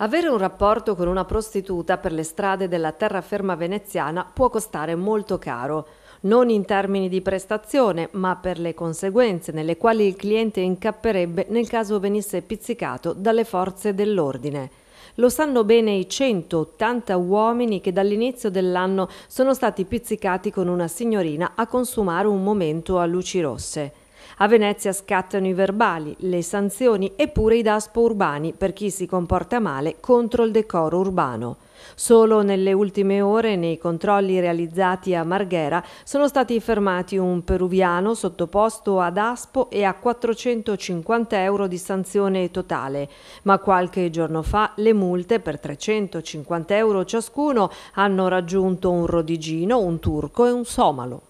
Avere un rapporto con una prostituta per le strade della terraferma veneziana può costare molto caro, non in termini di prestazione, ma per le conseguenze nelle quali il cliente incapperebbe nel caso venisse pizzicato dalle forze dell'ordine. Lo sanno bene i 180 uomini che dall'inizio dell'anno sono stati pizzicati con una signorina a consumare un momento a luci rosse. A Venezia scattano i verbali, le sanzioni e pure i daspo urbani per chi si comporta male contro il decoro urbano. Solo nelle ultime ore, nei controlli realizzati a Marghera, sono stati fermati un peruviano sottoposto ad Aspo e a 450 euro di sanzione totale, ma qualche giorno fa le multe per 350 euro ciascuno hanno raggiunto un rodigino, un turco e un somalo.